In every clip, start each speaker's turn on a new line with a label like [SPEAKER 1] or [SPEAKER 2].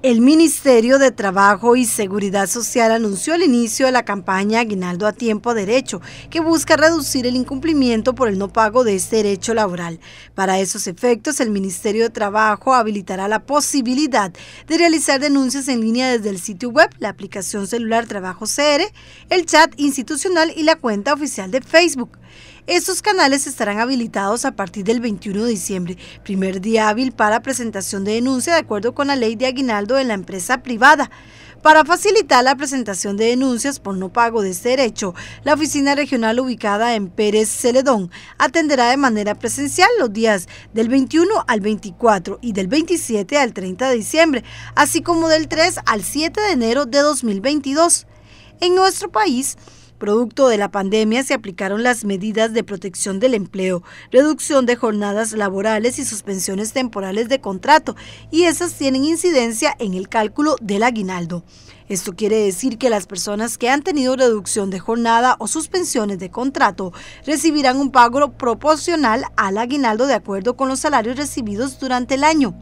[SPEAKER 1] El Ministerio de Trabajo y Seguridad Social anunció el inicio de la campaña Aguinaldo a Tiempo Derecho, que busca reducir el incumplimiento por el no pago de este derecho laboral. Para esos efectos, el Ministerio de Trabajo habilitará la posibilidad de realizar denuncias en línea desde el sitio web, la aplicación celular Trabajo CR, el chat institucional y la cuenta oficial de Facebook. Estos canales estarán habilitados a partir del 21 de diciembre, primer día hábil para presentación de denuncia de acuerdo con la ley de aguinaldo en la empresa privada. Para facilitar la presentación de denuncias por no pago de este derecho, la oficina regional ubicada en Pérez Celedón atenderá de manera presencial los días del 21 al 24 y del 27 al 30 de diciembre, así como del 3 al 7 de enero de 2022. En nuestro país, Producto de la pandemia se aplicaron las medidas de protección del empleo, reducción de jornadas laborales y suspensiones temporales de contrato, y esas tienen incidencia en el cálculo del aguinaldo. Esto quiere decir que las personas que han tenido reducción de jornada o suspensiones de contrato recibirán un pago proporcional al aguinaldo de acuerdo con los salarios recibidos durante el año.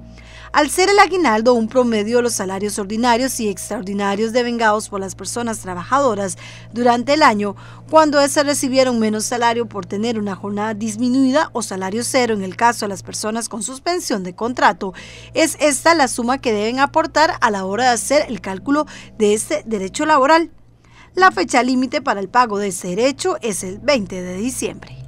[SPEAKER 1] Al ser el aguinaldo un promedio de los salarios ordinarios y extraordinarios devengados por las personas trabajadoras durante el año, cuando ese recibieron menos salario por tener una jornada disminuida o salario cero en el caso de las personas con suspensión de contrato, es esta la suma que deben aportar a la hora de hacer el cálculo de este derecho laboral. La fecha límite para el pago de ese derecho es el 20 de diciembre.